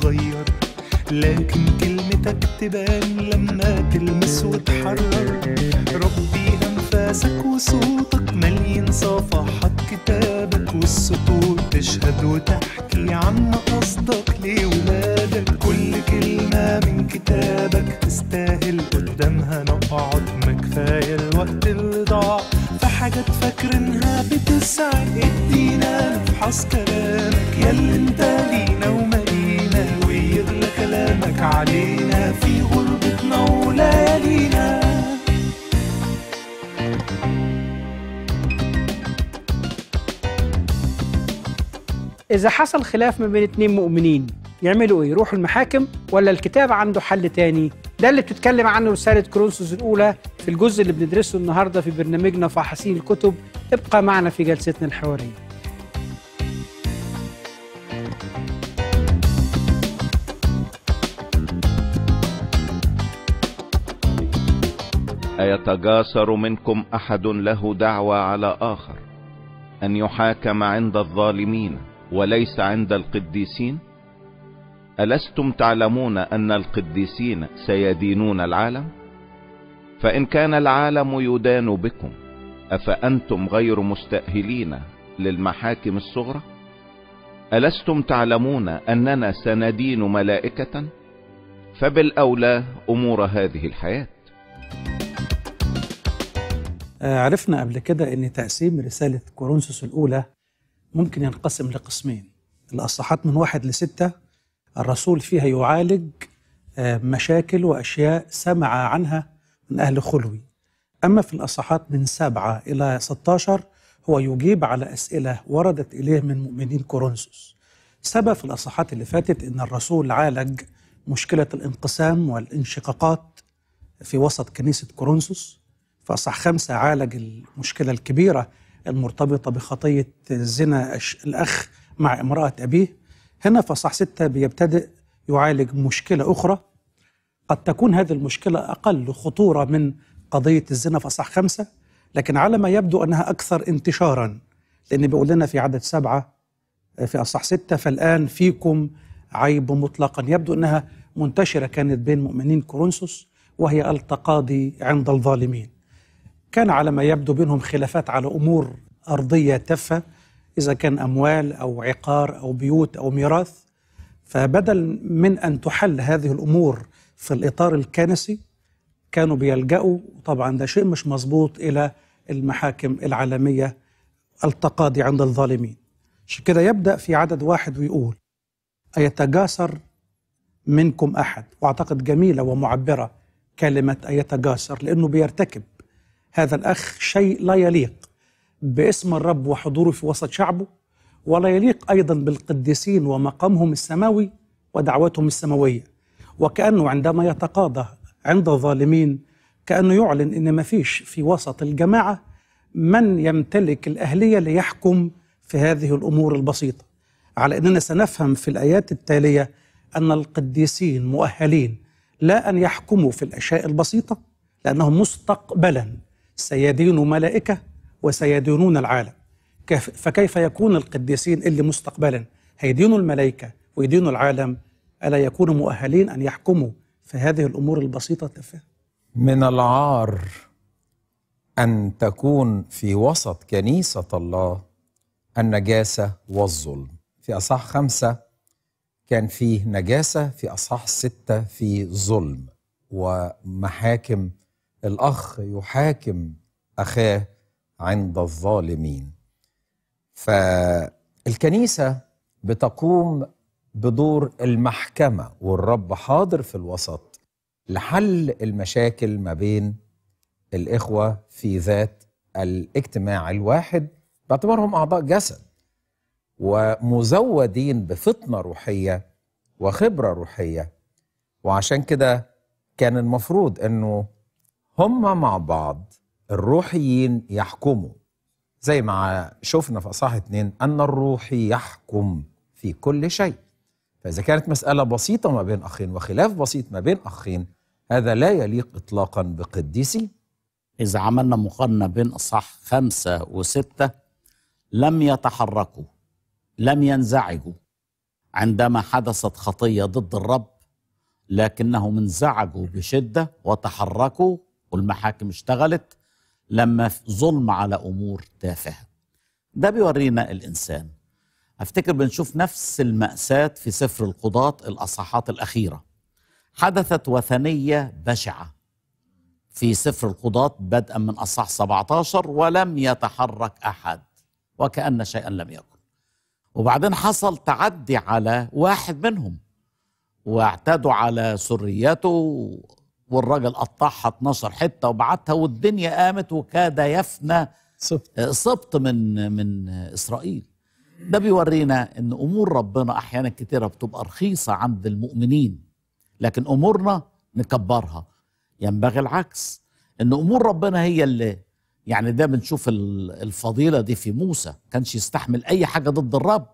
تتغير لكن كلمتك تبان لما تلمس وتحرر ربي أنفاسك وصوتك مليان صفحات كتابك والسطور تشهد وتحكي عن قصدك لولادك كل كلمة من كتابك تستاهل قدامها نقعد ما كفاية الوقت اللي ضاع حاجات فاكرينها بتسعد ادينا نفحص كلامك ياللي انت لينا ومالينا ويغلى كلامك علينا في غربتنا وليالينا إذا حصل خلاف ما بين اتنين مؤمنين يعملوا إيه؟ يروحوا المحاكم ولا الكتاب عنده حل تاني؟ ده اللي بتتكلم عنه رساله كرونسوس الاولى في الجزء اللي بندرسه النهارده في برنامجنا فاحصين الكتب ابقى معنا في جلستنا الحواريه ايتجاسر منكم احد له دعوى على اخر ان يحاكم عند الظالمين وليس عند القديسين ألستم تعلمون أن القديسين سيدينون العالم فإن كان العالم يدان بكم أفأنتم غير مستأهلين للمحاكم الصغرى ألستم تعلمون أننا سندين ملائكة فبالأولى أمور هذه الحياة آه، عرفنا قبل كده أن تقسيم رسالة كورنثوس الأولى ممكن ينقسم لقسمين الأصحاحات من واحد لستة الرسول فيها يعالج آه، مشاكل وأشياء سمع عنها من أهل خلوي أما في الأصحات من سبعة إلى 16 هو يجيب على أسئلة وردت إليه من مؤمنين كورنثوس سبب في الأصحات اللي فاتت إن الرسول عالج مشكلة الانقسام والانشقاقات في وسط كنيسة كورنثوس في أصح خمسة عالج المشكلة الكبيرة المرتبطة بخطية زنا الأخ مع امرأة أبيه هنا في اصحاح ستة بيبتدئ يعالج مشكلة أخرى قد تكون هذه المشكلة أقل خطورة من قضية الزنا في اصحاح خمسة لكن على ما يبدو أنها أكثر انتشارا لأن بيقول لنا في عدد سبعة آه، في أصح ستة فالآن فيكم عيب مطلقا يبدو أنها منتشرة كانت بين مؤمنين كورنثوس وهي التقاضي عند الظالمين كان على ما يبدو بينهم خلافات على أمور أرضية تافهة إذا كان أموال أو عقار أو بيوت أو ميراث فبدل من أن تحل هذه الأمور في الإطار الكنسي كانوا بيلجأوا طبعا ده شيء مش مظبوط إلى المحاكم العالمية التقاضي عند الظالمين عشان كده يبدأ في عدد واحد ويقول أيتجاسر منكم أحد وأعتقد جميلة ومعبرة كلمة أيتجاسر لأنه بيرتكب هذا الأخ شيء لا يليق باسم الرب وحضوره في وسط شعبه ولا يليق أيضا بالقديسين ومقامهم السماوي ودعوتهم السماوية وكأنه عندما يتقاضى عند الظالمين كأنه يعلن إن ما فيش في وسط الجماعة من يمتلك الأهلية ليحكم في هذه الأمور البسيطة على أننا سنفهم في الآيات التالية أن القديسين مؤهلين لا أن يحكموا في الأشياء البسيطة لأنهم مستقبلا سيدين ملائكة وسيدينون العالم فكيف يكون القديسين اللي مستقبلا هيدينوا الملائكة ويدينوا العالم ألا يكونوا مؤهلين أن يحكموا في هذه الأمور البسيطة التافهة من العار أن تكون في وسط كنيسة الله النجاسة والظلم في أصح خمسة كان فيه نجاسة في أصح ستة في ظلم ومحاكم الأخ يحاكم أخاه عند الظالمين فالكنيسه بتقوم بدور المحكمه والرب حاضر في الوسط لحل المشاكل ما بين الاخوه في ذات الاجتماع الواحد باعتبارهم اعضاء جسد ومزودين بفطنه روحيه وخبره روحيه وعشان كده كان المفروض انه هم مع بعض الروحيين يحكموا زي ما شفنا في اصحاح اتنين ان الروح يحكم في كل شيء فاذا كانت مساله بسيطه ما بين اخين وخلاف بسيط ما بين اخين هذا لا يليق اطلاقا بقديسي اذا عملنا مقارنه بين اصحاح خمسه وسته لم يتحركوا لم ينزعجوا عندما حدثت خطيه ضد الرب لكنهم انزعجوا بشده وتحركوا والمحاكم اشتغلت لما ظلم على امور تافهه ده بيورينا الانسان افتكر بنشوف نفس الماساه في سفر القضاه الاصحاحات الاخيره حدثت وثنيه بشعه في سفر القضاة بدءا من أصح 17 ولم يتحرك أحد وكأن شيئا لم يكن وبعدين حصل تعدي على واحد منهم واعتدوا على سريته والراجل قطعها 12 حته وبعتها والدنيا قامت وكاد يفنى سبط سبط آه، من من اسرائيل ده بيورينا ان امور ربنا احيانا كتيره بتبقى رخيصه عند المؤمنين لكن امورنا نكبرها ينبغي العكس ان امور ربنا هي اللي يعني ده بنشوف الفضيله دي في موسى كانش يستحمل اي حاجه ضد الرب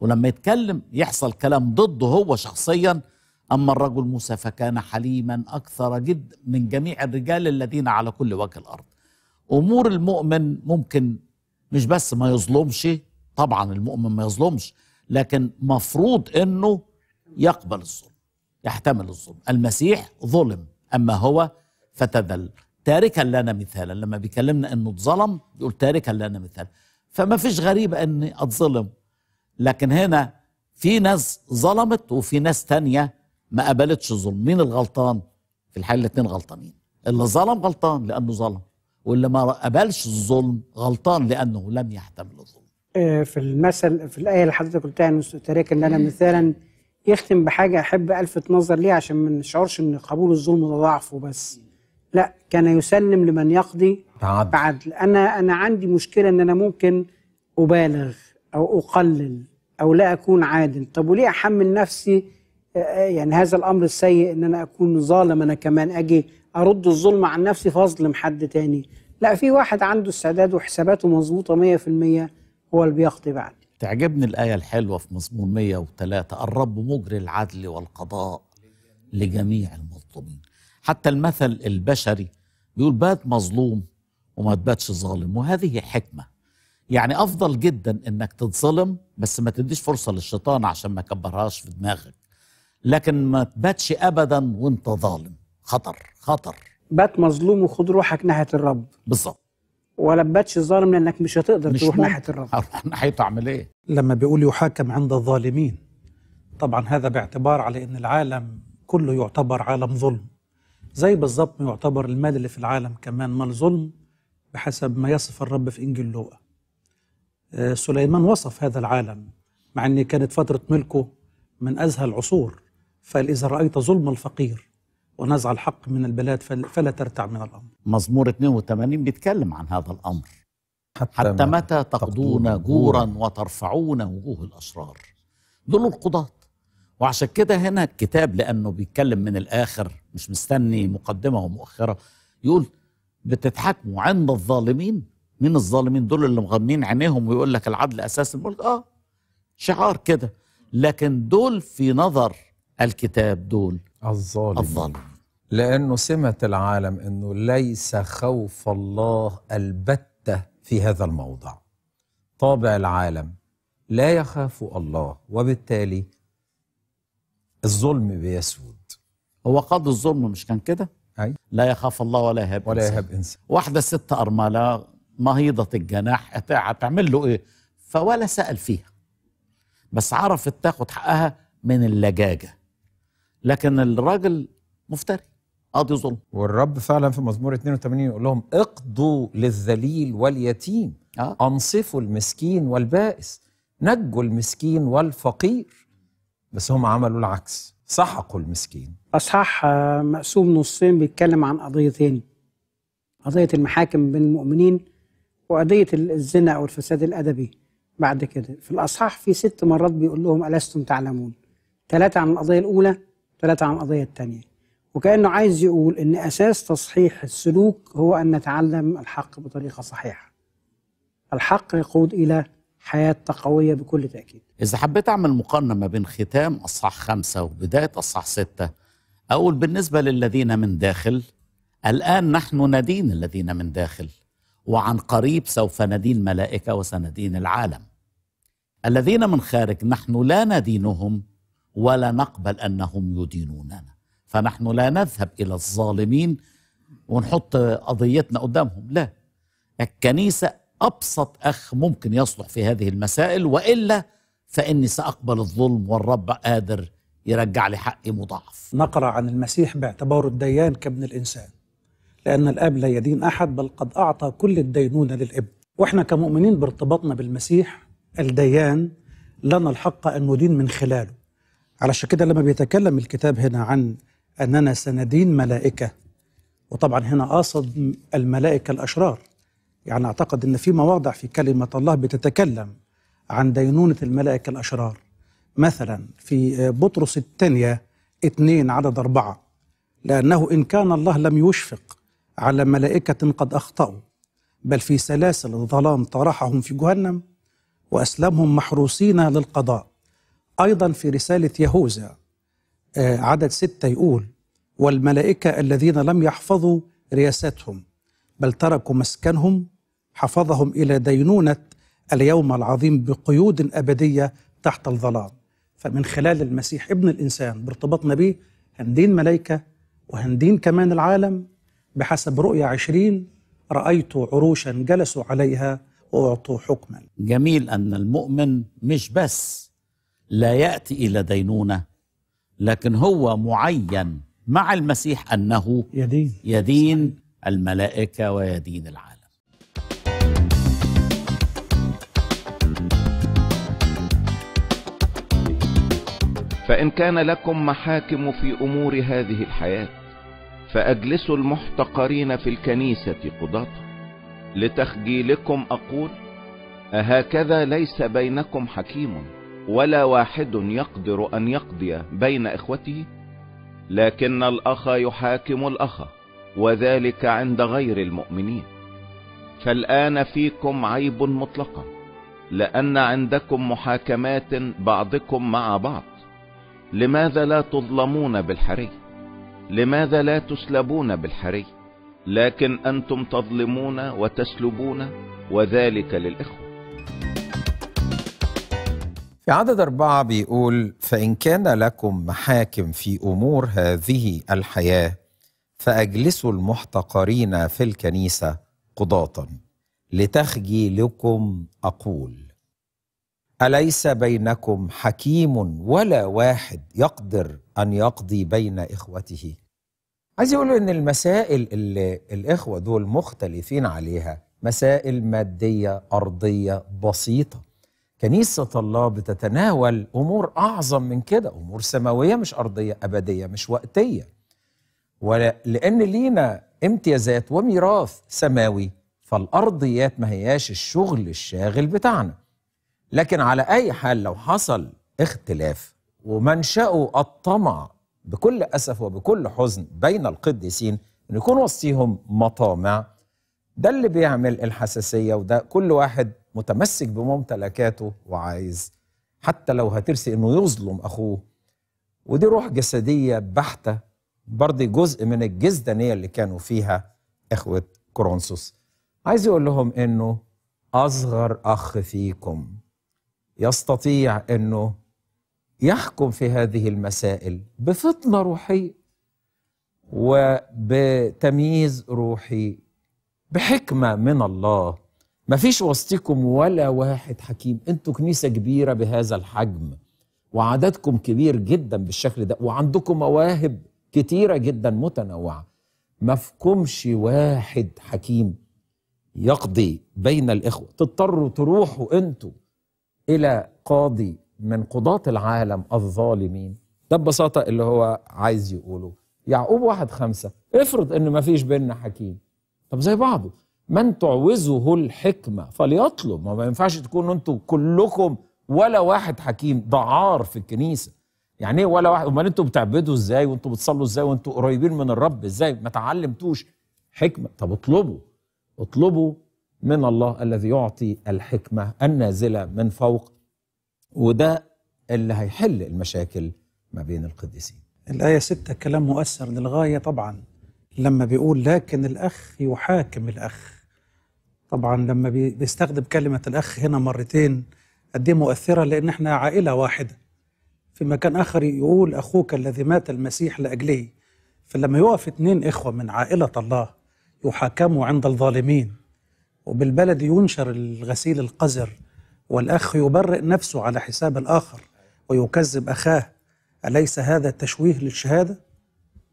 ولما يتكلم يحصل كلام ضده هو شخصيا أما الرجل موسى فكان حليما أكثر جد من جميع الرجال الذين على كل وجه الأرض أمور المؤمن ممكن مش بس ما يظلمش طبعا المؤمن ما يظلمش لكن مفروض أنه يقبل الظلم يحتمل الظلم المسيح ظلم أما هو فتذل تاركا لنا مثالا لما بيكلمنا أنه اتظلم يقول تاركا لنا مثال فما فيش غريبة أني أتظلم لكن هنا في ناس ظلمت وفي ناس تانية ما قبلتش الظلم مين الغلطان في الحال الاثنين غلطانين اللي ظلم غلطان لانه ظلم واللي ما قبلش الظلم غلطان لانه لم يحتمل الظلم آه، في المثل في الايه اللي حضرتك قلتها انه تارك ان انا مثالا يختم بحاجه احب الفت نظر ليه عشان ما نشعرش ان قبول الظلم ده ضعفه بس لا كان يسلم لمن يقضي بعدل. بعدل انا انا عندي مشكله ان انا ممكن ابالغ او اقلل او لا اكون عادل طب وليه احمل نفسي آه، آه، يعني هذا الامر السيء ان انا اكون ظالم انا كمان اجي ارد الظلم عن نفسي فاظلم حد تاني لا في واحد عنده استعداد وحساباته مظبوطه 100% هو اللي بيقضي بعد تعجبني الآية الحلوة في مزمور 103 الرب مجري العدل والقضاء لجميع المظلومين حتى المثل البشري بيقول بات مظلوم وما تباتش ظالم وهذه حكمة يعني أفضل جدا إنك تتظلم بس ما تديش فرصة للشيطان عشان ما يكبرهاش في دماغك لكن ما تباتش ابدا وانت ظالم خطر خطر بات مظلوم وخد روحك ناحيه الرب بالظبط ولا تباتش ظالم لانك مش هتقدر مش تروح ناحيه الرب هروح ناحيه اعمل ايه لما بيقول يحاكم عند الظالمين طبعا هذا باعتبار على ان العالم كله يعتبر عالم ظلم زي بالظبط ما يعتبر المال اللي في العالم كمان مال ظلم بحسب ما يصف الرب في انجيل لوقا آه، سليمان وصف هذا العالم مع ان كانت فتره ملكه من ازهى العصور فإذا رأيت ظلم الفقير ونزع الحق من البلاد فلا ترتع من الأمر مزمور 82 بيتكلم عن هذا الأمر حتى, حتى متى تقضون, جورا وترفعون وجوه الأشرار دول القضاة وعشان كده هنا الكتاب لأنه بيتكلم من الآخر مش مستني مقدمة ومؤخرة يقول بتتحاكموا عند الظالمين مين الظالمين دول اللي مغمين عينيهم ويقول لك العدل أساس الملك آه شعار كده لكن دول في نظر الكتاب دول الظالم الظالم لأنه سمة العالم أنه ليس خوف الله البتة في هذا الموضع طابع العالم لا يخاف الله وبالتالي الظلم بيسود هو قاضي الظلم مش كان كده أي؟ لا يخاف الله ولا يهاب ولا يهاب إنسان واحدة ست أرملة مهيضه الجناح هتعمل له إيه فولا سأل فيها بس عرفت تاخد حقها من اللجاجة لكن الراجل مفتري قاضي ظلم والرب فعلا في مزمور 82 يقول لهم اقضوا للذليل واليتيم آه. انصفوا المسكين والبائس نجوا المسكين والفقير بس هم عملوا العكس سحقوا المسكين اصحاح آه، مقسوم نصين بيتكلم عن قضيتين قضيه المحاكم بين المؤمنين وقضيه الزنا او الفساد الادبي بعد كده في الاصحاح في ست مرات بيقول لهم الستم تعلمون ثلاثه عن القضيه الاولى ثلاثة عن قضية تانية وكأنه عايز يقول إن أساس تصحيح السلوك هو أن نتعلم الحق بطريقة صحيحة الحق يقود إلى حياة تقوية بكل تأكيد إذا حبيت أعمل مقارنة ما بين ختام أصح خمسة وبداية أصح ستة أقول بالنسبة للذين من داخل الآن نحن ندين الذين من داخل وعن قريب سوف ندين ملائكة وسندين العالم الذين من خارج نحن لا ندينهم ولا نقبل انهم يدينوننا فنحن لا نذهب الى الظالمين ونحط قضيتنا قدامهم لا الكنيسه ابسط اخ ممكن يصلح في هذه المسائل والا فاني ساقبل الظلم والرب قادر يرجع لي حقي مضاعف نقرا عن المسيح باعتباره الديان كابن الانسان لان الاب لا يدين احد بل قد اعطى كل الدينونه للابن واحنا كمؤمنين بارتباطنا بالمسيح الديان لنا الحق ان ندين من خلاله علشان كده لما بيتكلم الكتاب هنا عن أننا سندين ملائكة وطبعا هنا قاصد الملائكة الأشرار يعني أعتقد أن في مواضع في كلمة الله بتتكلم عن دينونة الملائكة الأشرار مثلا في بطرس الثانية اثنين عدد أربعة لأنه إن كان الله لم يشفق على ملائكة قد أخطأوا بل في سلاسل الظلام طرحهم في جهنم وأسلمهم محروسين للقضاء أيضا في رسالة يهوذا آه، عدد ستة يقول والملائكة الذين لم يحفظوا رياستهم بل تركوا مسكنهم حفظهم إلى دينونة اليوم العظيم بقيود أبدية تحت الظلام فمن خلال المسيح ابن الإنسان بارتباطنا به هندين ملائكة وهندين كمان العالم بحسب رؤية عشرين رأيت عروشا جلسوا عليها وأعطوا حكما جميل أن المؤمن مش بس لا ياتي الى دينونه لكن هو معين مع المسيح انه يدين يدين الملائكه ويدين العالم فان كان لكم محاكم في امور هذه الحياه فاجلسوا المحتقرين في الكنيسه قضاه لتخجيلكم اقول اهكذا ليس بينكم حكيم ولا واحد يقدر ان يقضي بين اخوته لكن الاخ يحاكم الاخ وذلك عند غير المؤمنين فالان فيكم عيب مطلقا لان عندكم محاكمات بعضكم مع بعض لماذا لا تظلمون بالحري لماذا لا تسلبون بالحري لكن انتم تظلمون وتسلبون وذلك للاخوه في عدد أربعة بيقول فإن كان لكم محاكم في أمور هذه الحياة فأجلسوا المحتقرين في الكنيسة قضاة لتخجيلكم أقول أليس بينكم حكيم ولا واحد يقدر أن يقضي بين إخوته عايز يقول إن المسائل اللي الإخوة دول مختلفين عليها مسائل مادية أرضية بسيطة كنيسة الله بتتناول أمور أعظم من كده أمور سماوية مش أرضية أبدية مش وقتية ولأن لينا امتيازات وميراث سماوي فالأرضيات ما هياش الشغل الشاغل بتاعنا لكن على أي حال لو حصل اختلاف ومنشأوا الطمع بكل أسف وبكل حزن بين القديسين أن يكون وصيهم مطامع ده اللي بيعمل الحساسية وده كل واحد متمسك بممتلكاته وعايز حتى لو هترسي انه يظلم اخوه ودي روح جسديه بحته برضه جزء من الجزدانيه اللي كانوا فيها اخوه كورنثوس عايز يقول لهم انه اصغر اخ فيكم يستطيع انه يحكم في هذه المسائل بفطنه روحيه وبتمييز روحي بحكمه من الله ما فيش وسطكم ولا واحد حكيم انتوا كنيسة كبيرة بهذا الحجم وعددكم كبير جدا بالشكل ده وعندكم مواهب كتيرة جدا متنوعة ما فيكمش واحد حكيم يقضي بين الإخوة تضطروا تروحوا انتوا إلى قاضي من قضاة العالم الظالمين ده ببساطة اللي هو عايز يقوله يعقوب واحد خمسة افرض أنه ما فيش بيننا حكيم طب زي بعضه من تعوزه الحكمة فليطلب ما ينفعش تكونوا انتوا كلكم ولا واحد حكيم ده عار في الكنيسة يعني ايه ولا واحد امال انتوا بتعبدوا ازاي وانتوا بتصلوا ازاي وانتوا قريبين من الرب ازاي ما تعلمتوش حكمة طب اطلبوا اطلبوا من الله الذي يعطي الحكمة النازلة من فوق وده اللي هيحل المشاكل ما بين القديسين الآية 6 كلام مؤثر للغاية طبعا لما بيقول لكن الأخ يحاكم الأخ طبعا لما بيستخدم كلمه الاخ هنا مرتين قد ايه مؤثره لان احنا عائله واحده في مكان اخر يقول اخوك الذي مات المسيح لاجله فلما يقف اتنين اخوه من عائله الله يحاكموا عند الظالمين وبالبلد ينشر الغسيل القذر والاخ يبرئ نفسه على حساب الاخر ويكذب اخاه اليس هذا تشويه للشهاده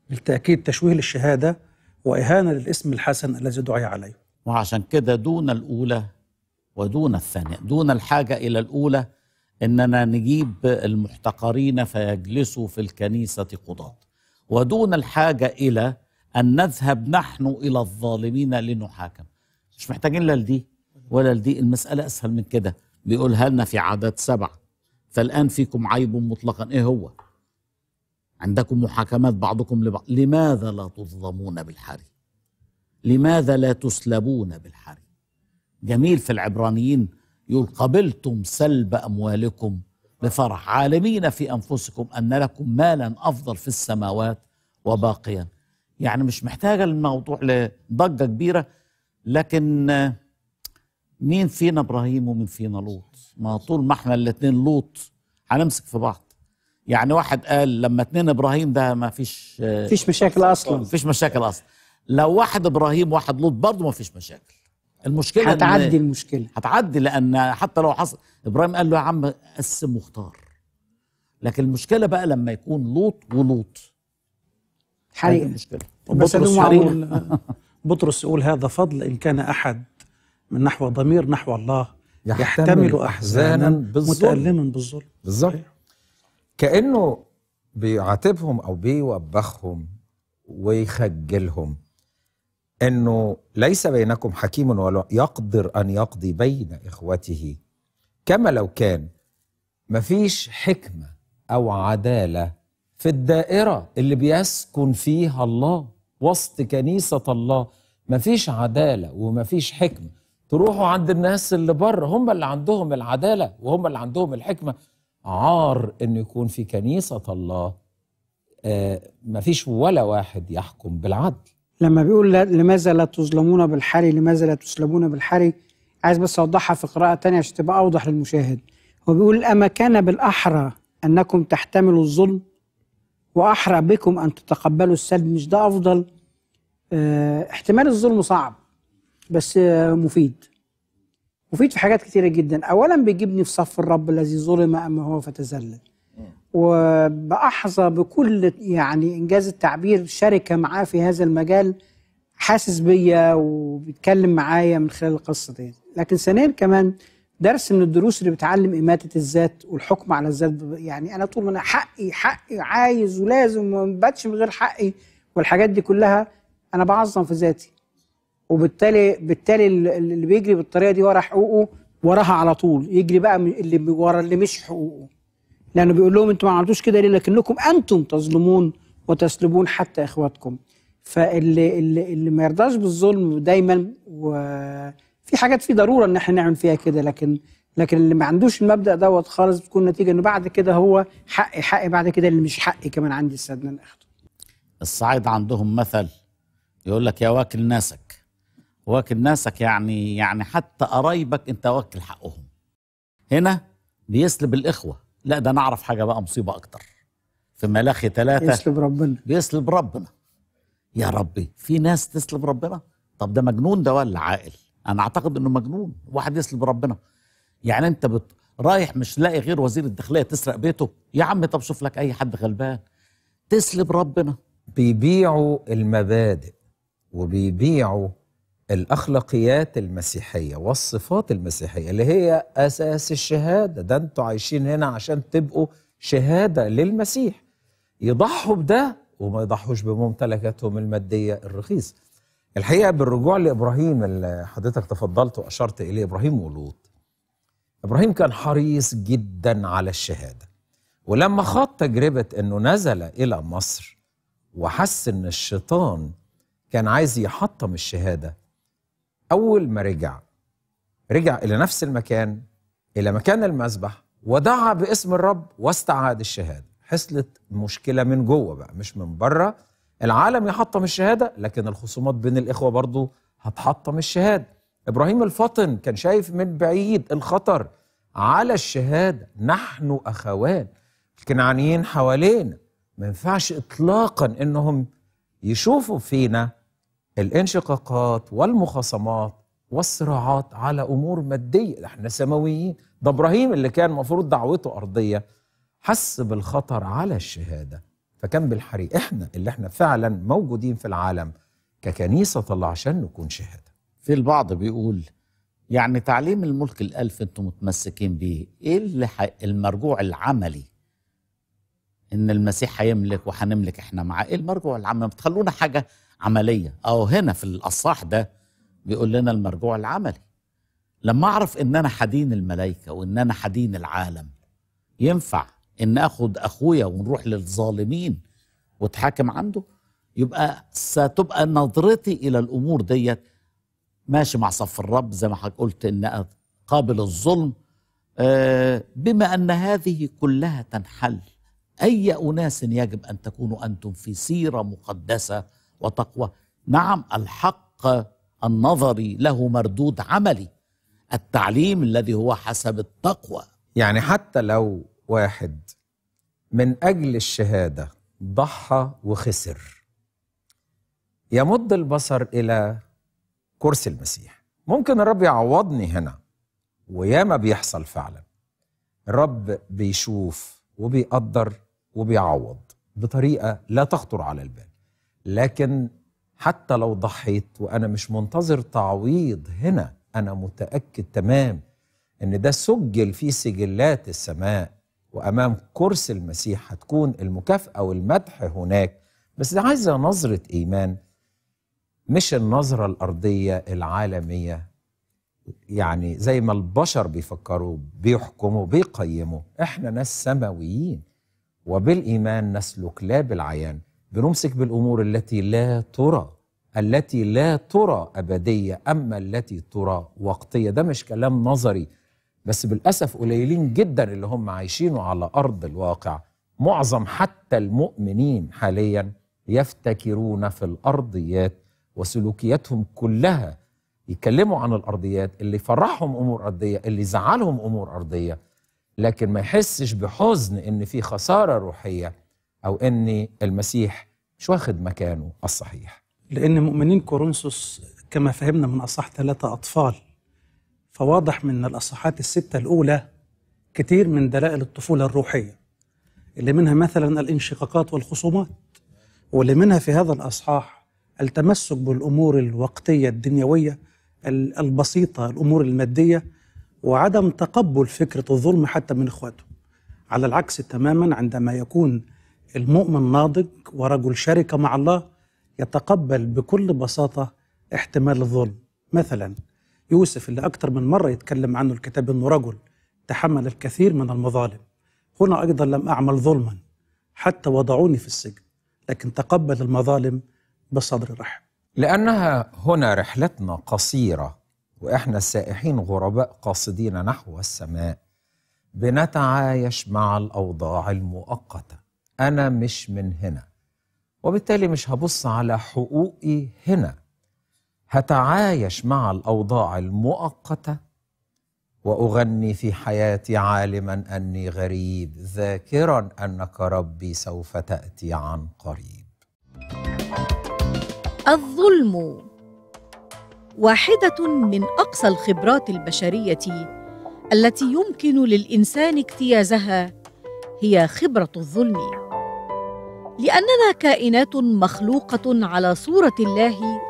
بالتاكيد تشويه للشهاده واهانه للاسم الحسن الذي دعي عليه وعشان كده دون الأولى ودون الثانية دون الحاجة إلى الأولى إننا نجيب المحتقرين فيجلسوا في الكنيسة قضاة ودون الحاجة إلى أن نذهب نحن إلى الظالمين لنحاكم مش محتاجين لا لدي ولا لدي المسألة أسهل من كده بيقولها لنا في عدد سبعة فالآن فيكم عيب مطلقا إيه هو عندكم محاكمات بعضكم لبعض لماذا لا تظلمون بالحري لماذا لا تسلبون بالحرب جميل في العبرانيين يقول قبلتم سلب أموالكم بفرح عالمين في أنفسكم أن لكم مالا أفضل في السماوات وباقيا يعني مش محتاجة الموضوع لضجة كبيرة لكن مين فينا إبراهيم ومين فينا لوط ما طول ما احنا الاثنين لوط هنمسك في بعض يعني واحد قال لما اتنين ابراهيم ده ما فيش فيش مشاكل اصلا فيش مشاكل اصلا لو واحد ابراهيم واحد لوط برضه ما فيش مشاكل المشكله هتعدي المشكله هتعدي لان حتى لو حصل ابراهيم قال له يا عم قسم واختار لكن المشكله بقى لما يكون لوط ولوط حقيقه المشكله بطرس يقول بطرس يقول هذا فضل ان كان احد من نحو ضمير نحو الله يحتمل احزانا متالما بالظلم بالظبط كانه بيعاتبهم او بيوبخهم ويخجلهم انه ليس بينكم حكيم ولا يقدر ان يقضي بين اخوته كما لو كان مفيش حكمه او عداله في الدائره اللي بيسكن فيها الله وسط كنيسه الله مفيش عداله ومفيش حكمه تروحوا عند الناس اللي بره هم اللي عندهم العداله وهم اللي عندهم الحكمه عار انه يكون في كنيسه الله آه، مفيش ولا واحد يحكم بالعدل لما بيقول لماذا لا تظلمون بالحري لماذا لا تسلبون بالحري عايز بس اوضحها في قراءه تانية عشان تبقى اوضح للمشاهد هو بيقول اما كان بالاحرى انكم تحتملوا الظلم واحرى بكم ان تتقبلوا السلب مش ده افضل اه احتمال الظلم صعب بس اه مفيد مفيد في حاجات كثيره جدا اولا بيجيبني في صف الرب الذي ظلم اما هو فتذلل وبأحظى بكل يعني إنجاز التعبير شركة معاه في هذا المجال حاسس بيا وبيتكلم معايا من خلال القصة دي لكن ثانيا كمان درس من الدروس اللي بتعلم إماتة الذات والحكم على الذات يعني أنا طول ما أنا حقي حقي عايز ولازم وما من غير حقي والحاجات دي كلها أنا بعظم في ذاتي وبالتالي بالتالي اللي بيجري بالطريقة دي ورا حقوقه وراها على طول يجري بقى اللي ورا اللي مش حقوقه لأنه بيقول لهم أنتم ما عملتوش كده ليه لكنكم أنتم تظلمون وتسلبون حتى إخواتكم فاللي اللي, اللي ما يرضاش بالظلم دايما وفي حاجات في ضرورة إن احنا نعمل فيها كده لكن لكن اللي ما عندوش المبدأ دوت خالص بتكون نتيجة إنه بعد كده هو حقي حقي بعد كده اللي مش حقي كمان عندي السدنة ناخده الصعيد عندهم مثل يقول لك يا واكل ناسك واكل ناسك يعني يعني حتى قرايبك انت واكل حقهم هنا بيسلب الاخوه لا ده نعرف حاجه بقى مصيبه اكتر في ملاخي ثلاثة بيسلب ربنا بيسلب ربنا يا ربي في ناس تسلب ربنا طب ده مجنون ده ولا عاقل انا اعتقد انه مجنون واحد يسلب ربنا يعني انت بت... رايح مش لاقي غير وزير الداخليه تسرق بيته يا عم طب شوف لك اي حد غلبان تسلب ربنا بيبيعوا المبادئ وبيبيعوا الاخلاقيات المسيحيه والصفات المسيحيه اللي هي اساس الشهاده ده انتوا عايشين هنا عشان تبقوا شهاده للمسيح يضحوا بده وما يضحوش بممتلكاتهم الماديه الرخيصه الحقيقه بالرجوع لابراهيم اللي حضرتك تفضلت واشرت اليه ابراهيم ولوط ابراهيم كان حريص جدا على الشهاده ولما خاض تجربه انه نزل الى مصر وحس ان الشيطان كان عايز يحطم الشهاده أول ما رجع رجع إلى نفس المكان إلى مكان المذبح ودعا باسم الرب واستعاد الشهادة حصلت مشكلة من جوه بقى مش من بره العالم يحطم الشهادة لكن الخصومات بين الإخوة برضو هتحطم الشهادة إبراهيم الفطن كان شايف من بعيد الخطر على الشهادة نحن أخوان الكنعانيين حوالينا ما ينفعش إطلاقا إنهم يشوفوا فينا الانشقاقات والمخاصمات والصراعات على امور ماديه احنا سماويين ده ابراهيم اللي كان المفروض دعوته ارضيه حس بالخطر على الشهاده فكان بالحري احنا اللي احنا فعلا موجودين في العالم ككنيسه الله عشان نكون شهاده في البعض بيقول يعني تعليم الملك الالف انتم متمسكين بيه ايه اللي ح... المرجوع العملي ان المسيح هيملك وهنملك احنا معاه ايه المرجوع العملي ما تخلونا حاجه عمليه او هنا في الاصح ده بيقول لنا المرجوع العملي لما اعرف ان انا حدين الملائكه وان انا حدين العالم ينفع ان اخد اخويا ونروح للظالمين واتحاكم عنده يبقى ستبقى نظرتي الى الامور ديت ماشي مع صف الرب زي ما حضرتك قلت ان قابل الظلم آه، بما ان هذه كلها تنحل اي اناس يجب ان تكونوا انتم في سيره مقدسه وتقوى نعم الحق النظري له مردود عملي التعليم الذي هو حسب التقوى يعني حتى لو واحد من اجل الشهاده ضحى وخسر يمد البصر الى كرسي المسيح ممكن الرب يعوضني هنا وياما بيحصل فعلا الرب بيشوف وبيقدر وبيعوض بطريقه لا تخطر على البال لكن حتى لو ضحيت وانا مش منتظر تعويض هنا انا متاكد تمام ان ده سجل في سجلات السماء وامام كرسي المسيح هتكون المكافاه والمدح هناك بس ده عايزه نظره ايمان مش النظره الارضيه العالميه يعني زي ما البشر بيفكروا بيحكموا بيقيموا احنا ناس سماويين وبالايمان نسلك لا بالعيان بنمسك بالامور التي لا ترى التي لا ترى ابديه اما التي ترى وقتيه ده مش كلام نظري بس بالاسف قليلين جدا اللي هم عايشينه على ارض الواقع معظم حتى المؤمنين حاليا يفتكرون في الارضيات وسلوكياتهم كلها يكلموا عن الارضيات اللي فرحهم امور ارضيه اللي زعلهم امور ارضيه لكن ما يحسش بحزن ان في خساره روحيه أو أن المسيح مش واخد مكانه الصحيح لأن مؤمنين كورنثوس كما فهمنا من أصح ثلاثة أطفال فواضح من الأصحات الستة الأولى كتير من دلائل الطفولة الروحية اللي منها مثلا الانشقاقات والخصومات واللي منها في هذا الأصحاح التمسك بالأمور الوقتية الدنيوية البسيطة الأمور المادية وعدم تقبل فكرة الظلم حتى من إخواته على العكس تماما عندما يكون المؤمن ناضج ورجل شركة مع الله يتقبل بكل بساطة احتمال الظلم مثلا يوسف اللي أكثر من مرة يتكلم عنه الكتاب أنه رجل تحمل الكثير من المظالم هنا أيضا لم أعمل ظلما حتى وضعوني في السجن لكن تقبل المظالم بصدر رحب لأنها هنا رحلتنا قصيرة وإحنا السائحين غرباء قاصدين نحو السماء بنتعايش مع الأوضاع المؤقته انا مش من هنا وبالتالي مش هبص على حقوقي هنا هتعايش مع الاوضاع المؤقته واغني في حياتي عالما اني غريب ذاكرا انك ربي سوف تاتي عن قريب الظلم واحده من اقصى الخبرات البشريه التي يمكن للانسان اجتيازها هي خبره الظلم لاننا كائنات مخلوقه على صوره الله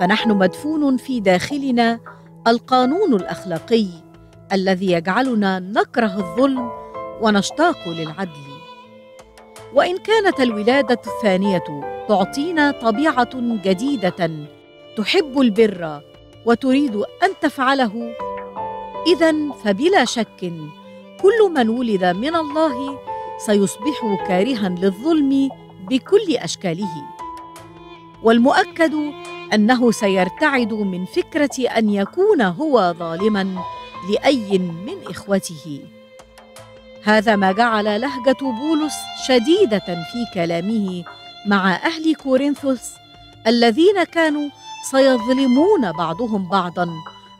فنحن مدفون في داخلنا القانون الاخلاقي الذي يجعلنا نكره الظلم ونشتاق للعدل وان كانت الولاده الثانيه تعطينا طبيعه جديده تحب البر وتريد ان تفعله اذا فبلا شك كل من ولد من الله سيصبح كارها للظلم بكل اشكاله والمؤكد انه سيرتعد من فكره ان يكون هو ظالما لاي من اخوته هذا ما جعل لهجه بولس شديده في كلامه مع اهل كورنثوس الذين كانوا سيظلمون بعضهم بعضا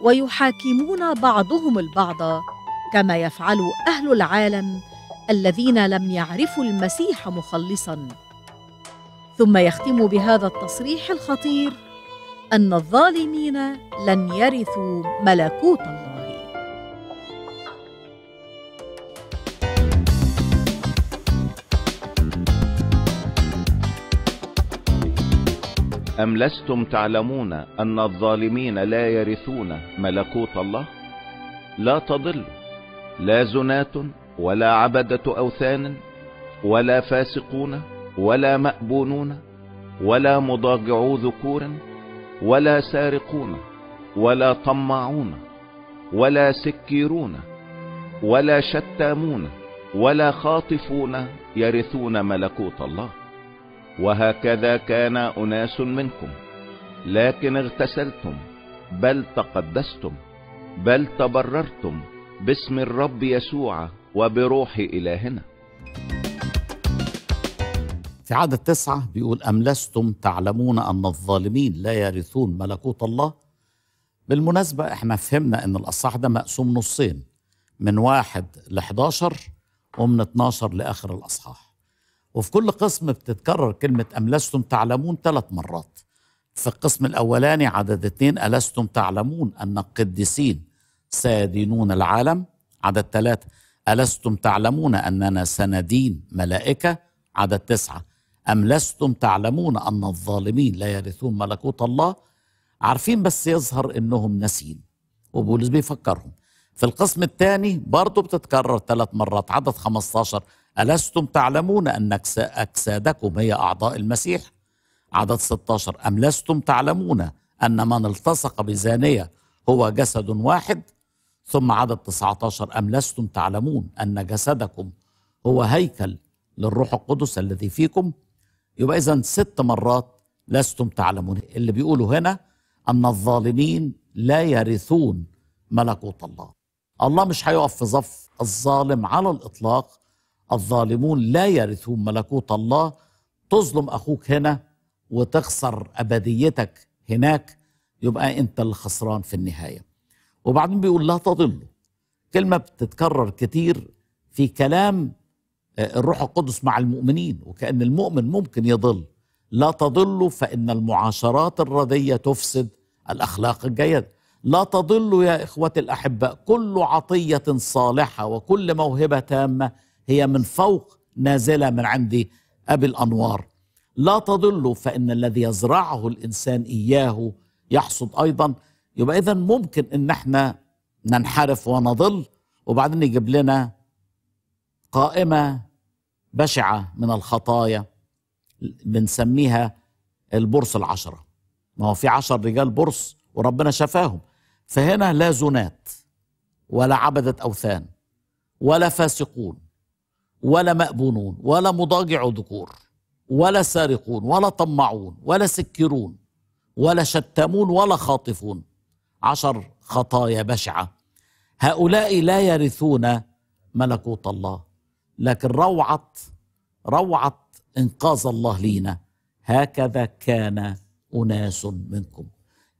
ويحاكمون بعضهم البعض كما يفعل اهل العالم الذين لم يعرفوا المسيح مخلصا ثم يختم بهذا التصريح الخطير ان الظالمين لن يرثوا ملكوت الله أم لستم تعلمون أن الظالمين لا يرثون ملكوت الله لا تضل لا زناة ولا عبدة أوثان ولا فاسقون ولا مأبونون ولا مضاجعو ذكور ولا سارقون ولا طماعون ولا سكيرون ولا شتامون ولا خاطفون يرثون ملكوت الله وهكذا كان أناس منكم لكن اغتسلتم بل تقدستم بل تبررتم باسم الرب يسوع وبروحي إلهنا في عدد تسعة بيقول أم لستم تعلمون أن الظالمين لا يرثون ملكوت الله بالمناسبة احنا فهمنا أن الأصح ده مقسوم نصين من واحد ل 11 ومن 12 لآخر الأصحاح وفي كل قسم بتتكرر كلمة أم لستم تعلمون ثلاث مرات في القسم الأولاني عدد اثنين ألستم تعلمون أن القديسين سيدينون العالم عدد ثلاثة ألستم تعلمون أننا سندين ملائكة عدد تسعة أم لستم تعلمون أن الظالمين لا يرثون ملكوت الله عارفين بس يظهر أنهم ناسين وبولس بيفكرهم في القسم الثاني برضو بتتكرر ثلاث مرات عدد 15 ألستم تعلمون أن أجسادكم هي أعضاء المسيح عدد 16 أم لستم تعلمون أن من التصق بزانية هو جسد واحد ثم عدد 19 أم لستم تعلمون أن جسدكم هو هيكل للروح القدس الذي فيكم يبقى إذا ست مرات لستم تعلمون اللي بيقولوا هنا أن الظالمين لا يرثون ملكوت الله الله مش هيقف في ظف الظالم على الإطلاق الظالمون لا يرثون ملكوت الله تظلم أخوك هنا وتخسر أبديتك هناك يبقى أنت الخسران في النهاية وبعدين بيقول لا تضلوا كلمة بتتكرر كتير في كلام آه، الروح القدس مع المؤمنين وكأن المؤمن ممكن يضل لا تضلوا فإن المعاشرات الردية تفسد الأخلاق الجيدة لا تضلوا يا إخوتي الأحباء كل عطية صالحة وكل موهبة تامة هي من فوق نازلة من عند أبي الأنوار لا تضلوا فإن الذي يزرعه الإنسان إياه يحصد أيضا يبقى اذا ممكن ان احنا ننحرف ونضل وبعدين يجيب لنا قائمه بشعه من الخطايا بنسميها البرص العشره ما هو في عشر رجال برص وربنا شفاهم فهنا لا زنات ولا عبدة أوثان ولا فاسقون ولا مأبونون ولا مضاجع ذكور ولا سارقون ولا طمعون ولا سكرون ولا شتامون ولا خاطفون عشر خطايا بشعه هؤلاء لا يرثون ملكوت الله لكن روعه روعه انقاذ الله لينا هكذا كان اناس منكم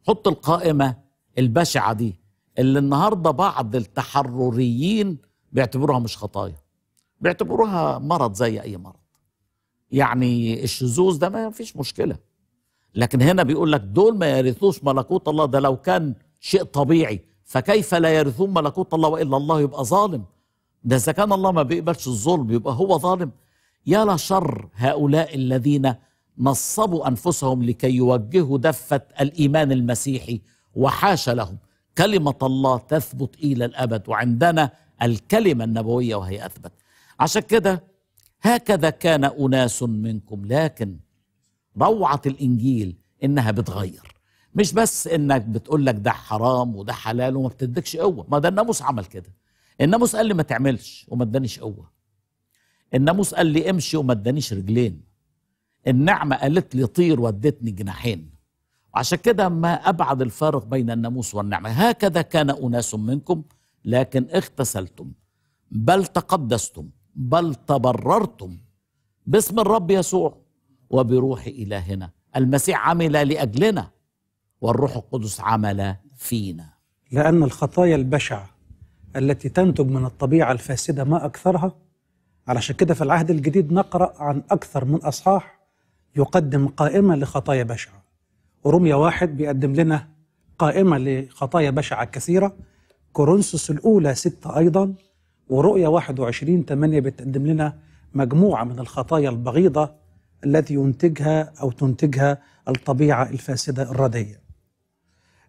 حط القائمه البشعه دي اللي النهارده بعض التحرريين بيعتبروها مش خطايا بيعتبروها مرض زي اي مرض يعني الشذوذ ده ما فيش مشكله لكن هنا بيقول لك دول ما يرثوش ملكوت الله ده لو كان شيء طبيعي فكيف لا يرثون ملكوت الله والا الله يبقى ظالم ده اذا كان الله ما بيقبلش الظلم يبقى هو ظالم يا لشر هؤلاء الذين نصبوا انفسهم لكي يوجهوا دفه الايمان المسيحي وحاش لهم كلمه الله تثبت الى الابد وعندنا الكلمه النبويه وهي اثبت عشان كده هكذا كان اناس منكم لكن روعه الانجيل انها بتغير مش بس انك بتقول لك ده حرام وده حلال وما بتدكش قوه ما ده الناموس عمل كده الناموس قال لي ما تعملش وما ادانيش قوه الناموس قال لي امشي وما ادانيش رجلين النعمه قالت لي طير وادتني جناحين عشان كده ما ابعد الفارق بين الناموس والنعمه هكذا كان اناس منكم لكن اغتسلتم بل تقدستم بل تبررتم باسم الرب يسوع وبروح الهنا المسيح عمل لاجلنا والروح القدس عمل فينا لأن الخطايا البشعة التي تنتج من الطبيعة الفاسدة ما أكثرها علشان كده في العهد الجديد نقرأ عن أكثر من أصحاح يقدم قائمة لخطايا بشعة روميا واحد بيقدم لنا قائمة لخطايا بشعة كثيرة كورنثوس الأولى ستة أيضا ورؤية 21 8 بتقدم لنا مجموعة من الخطايا البغيضة التي ينتجها أو تنتجها الطبيعة الفاسدة الرديئة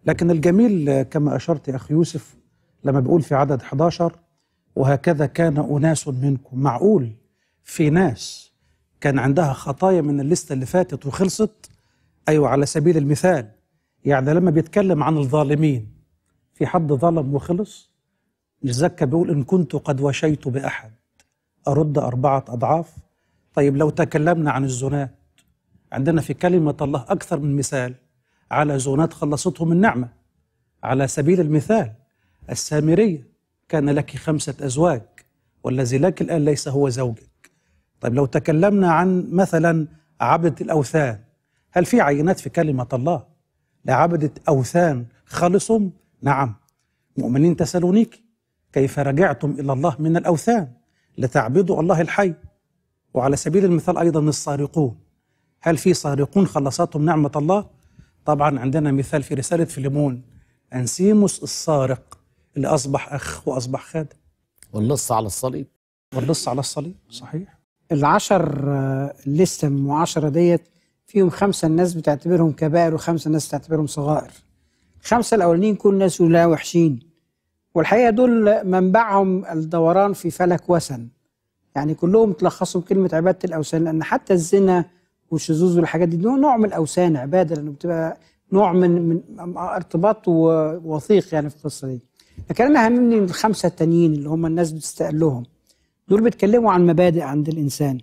لكن الجميل كما أشرت يا أخي يوسف لما بيقول في عدد 11 وهكذا كان أناس منكم معقول في ناس كان عندها خطايا من الليستة اللي فاتت وخلصت أيوة على سبيل المثال يعني لما بيتكلم عن الظالمين في حد ظلم وخلص الزكا بيقول إن كنت قد وشيت بأحد أرد أربعة أضعاف طيب لو تكلمنا عن الزنات عندنا في كلمة الله أكثر من مثال على زونات خلصتهم النعمة على سبيل المثال السامرية كان لك خمسة أزواج والذي لك الآن ليس هو زوجك طيب لو تكلمنا عن مثلا عبدة الأوثان هل في عينات في كلمة الله لعبدة أوثان خلصهم نعم مؤمنين تسالونيك كيف رجعتم إلى الله من الأوثان لتعبدوا الله الحي وعلى سبيل المثال أيضا السارقون هل في سارقون خلصتهم نعمة الله طبعا عندنا مثال في رسالة فيليمون أنسيموس السارق اللي أصبح أخ وأصبح خادم واللص على الصليب واللص على الصليب صحيح العشر آه، لسم وعشرة ديت فيهم خمسة الناس بتعتبرهم كبائر وخمسة الناس بتعتبرهم صغائر الخمسة الأولانيين كل الناس لا وحشين والحقيقة دول منبعهم الدوران في فلك وثن يعني كلهم تلخصوا كلمة عبادة الأوثان لأن حتى الزنا والشذوذ والحاجات دي نوع من الاوثان عباده لانه بتبقى نوع من من ارتباط وثيق يعني في القصه دي لكن انا هممني الخمسه التانيين اللي هم الناس بتستقلهم دول بيتكلموا عن مبادئ عند الانسان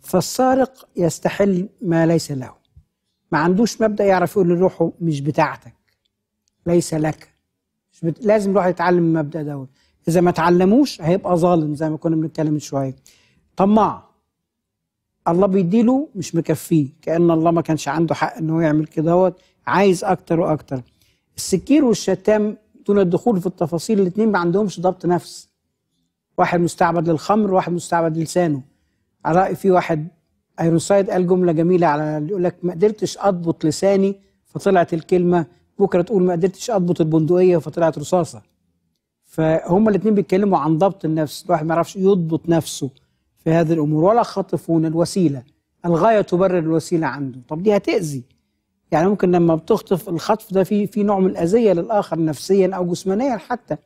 فالسارق يستحل ما ليس له ما عندوش مبدا يعرف يقول لروحه مش بتاعتك ليس لك مش بت... لازم الواحد يتعلم المبدا دوت اذا ما تعلموش هيبقى ظالم زي ما كنا بنتكلم من شويه طماع الله بيديله مش مكفيه كأن الله ما كانش عنده حق ان هو يعمل كده عايز اكتر واكتر السكير والشتام دون الدخول في التفاصيل الاثنين ما عندهمش ضبط نفس واحد مستعبد للخمر واحد مستعبد لسانه على رأي في واحد ايرونسايد قال جملة جميلة على يقول لك ما قدرتش اضبط لساني فطلعت الكلمة بكرة تقول ما قدرتش اضبط البندقية فطلعت رصاصة فهم الاثنين بيتكلموا عن ضبط النفس الواحد ما يعرفش يضبط نفسه في هذه الأمور ولا خاطفون الوسيلة الغاية تبرر الوسيلة عنده طب دي هتأذي يعني ممكن لما بتخطف الخطف ده في في نوع من الأذية للآخر نفسيا أو جسمانيا حتى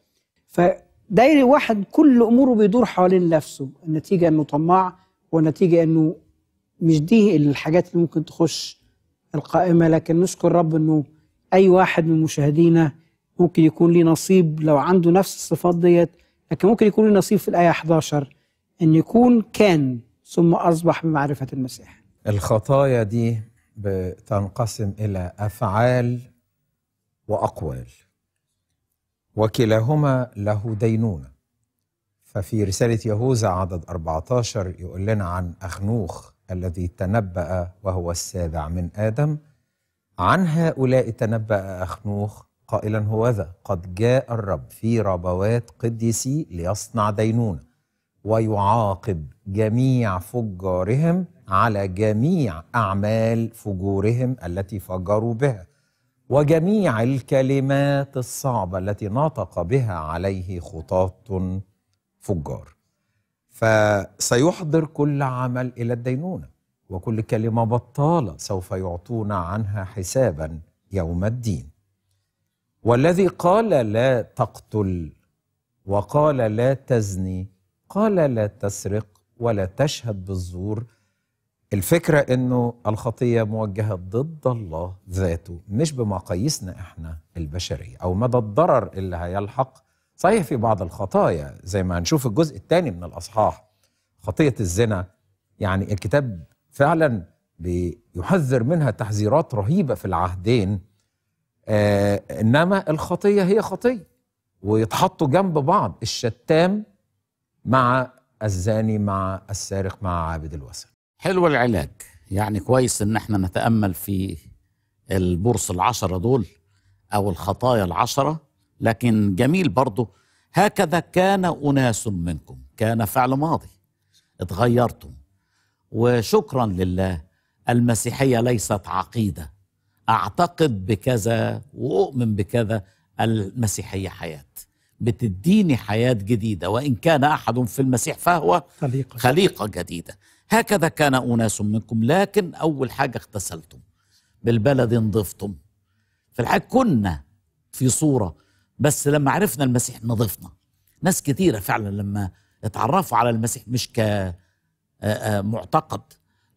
فدايري واحد كل أموره بيدور حوالين نفسه النتيجة أنه طماع والنتيجة أنه مش دي الحاجات اللي ممكن تخش القائمة لكن نشكر رب أنه أي واحد من مشاهدينا ممكن يكون ليه نصيب لو عنده نفس الصفات ديت لكن ممكن يكون ليه نصيب في الآية 11 أن يكون كان ثم أصبح بمعرفة المسيح الخطايا دي بتنقسم إلى أفعال وأقوال وكلاهما له دينونة ففي رسالة يهوذا عدد 14 يقول لنا عن أخنوخ الذي تنبأ وهو السابع من آدم عن هؤلاء تنبأ أخنوخ قائلا هوذا قد جاء الرب في ربوات قديسي ليصنع دينونة ويعاقب جميع فجارهم على جميع اعمال فجورهم التي فجروا بها وجميع الكلمات الصعبه التي نطق بها عليه خطاه فجار فسيحضر كل عمل الى الدينونه وكل كلمه بطاله سوف يعطون عنها حسابا يوم الدين والذي قال لا تقتل وقال لا تزني قال لا تسرق ولا تشهد بالزور الفكرة أنه الخطية موجهة ضد الله ذاته مش بمقاييسنا إحنا البشرية أو مدى الضرر اللي هيلحق صحيح في بعض الخطايا زي ما هنشوف الجزء الثاني من الأصحاح خطية الزنا يعني الكتاب فعلا بيحذر منها تحذيرات رهيبة في العهدين آه إنما الخطية هي خطية ويتحطوا جنب بعض الشتام مع الزاني مع السارق مع عابد الوثن حلو العلاج يعني كويس ان احنا نتامل في البورصه العشره دول او الخطايا العشره لكن جميل برضه هكذا كان اناس منكم كان فعل ماضي اتغيرتم وشكرا لله المسيحيه ليست عقيده اعتقد بكذا واؤمن بكذا المسيحيه حياه بتديني حياة جديدة وإن كان أحد في المسيح فهو خليقة, خليقة جديدة هكذا كان أناس منكم لكن أول حاجة اغتسلتم بالبلد نضفتم في الحقيقة كنا في صورة بس لما عرفنا المسيح نضفنا ناس كثيرة فعلا لما اتعرفوا على المسيح مش كمعتقد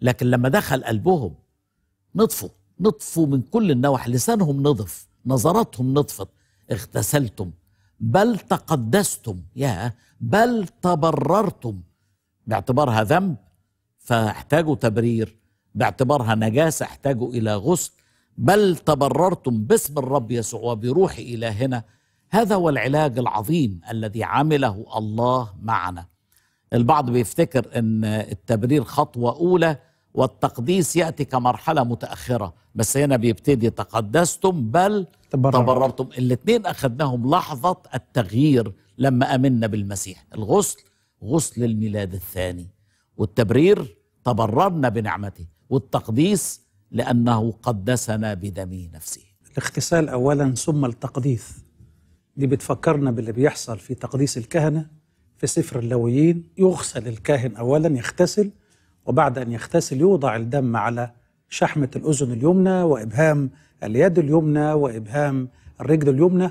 لكن لما دخل قلبهم نطفوا نطفوا من كل النواحي لسانهم نضف نظراتهم نطفت اغتسلتم بل تقدستم يا بل تبررتم باعتبارها ذنب فاحتاجوا تبرير باعتبارها نجاسة احتاجوا إلى غسل بل تبررتم باسم الرب يسوع وبروح إلهنا هذا هو العلاج العظيم الذي عمله الله معنا البعض بيفتكر أن التبرير خطوة أولى والتقديس ياتي كمرحله متاخره بس هنا بيبتدي تقدستم بل تبررتم الاثنين اخذناهم لحظه التغيير لما امنا بالمسيح الغسل غسل الميلاد الثاني والتبرير تبررنا بنعمته والتقديس لانه قدسنا بدم نفسه الاغتسال اولا ثم التقديس دي بتفكرنا باللي بيحصل في تقديس الكهنه في سفر اللويين يغسل الكاهن اولا يغتسل وبعد أن يغتسل يوضع الدم على شحمة الأذن اليمنى وإبهام اليد اليمنى وإبهام الرجل اليمنى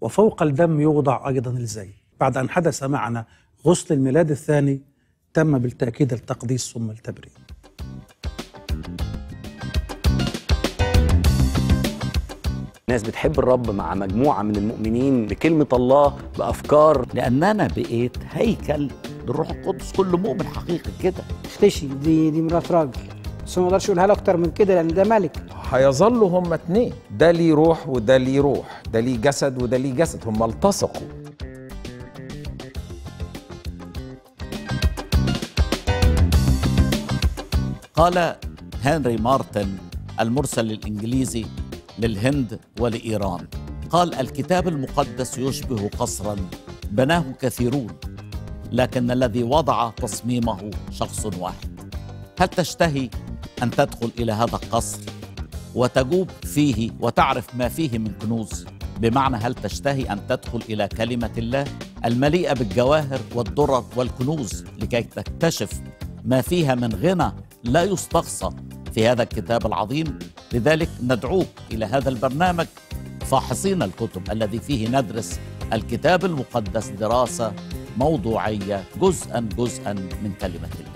وفوق الدم يوضع أيضا الزي بعد أن حدث معنا غسل الميلاد الثاني تم بالتأكيد التقديس ثم التبريد ناس بتحب الرب مع مجموعة من المؤمنين بكلمة الله بأفكار لأننا بقيت هيكل للروح القدس كل مؤمن حقيقي كده اختشي دي دي مرات راجل بس ما اقدرش اقولها له اكتر من كده لان ده ملك هيظلوا هما اتنين ده ليه روح وده ليه روح ده ليه جسد وده ليه جسد هما التصقوا قال هنري مارتن المرسل الانجليزي للهند ولايران قال الكتاب المقدس يشبه قصرا بناه كثيرون لكن الذي وضع تصميمه شخص واحد هل تشتهي ان تدخل الى هذا القصر وتجوب فيه وتعرف ما فيه من كنوز بمعنى هل تشتهي ان تدخل الى كلمه الله المليئه بالجواهر والدرر والكنوز لكي تكتشف ما فيها من غنى لا يستقصى في هذا الكتاب العظيم لذلك ندعوك الى هذا البرنامج فاحصين الكتب الذي فيه ندرس الكتاب المقدس دراسه موضوعيه جزءا جزءا من كلمه الله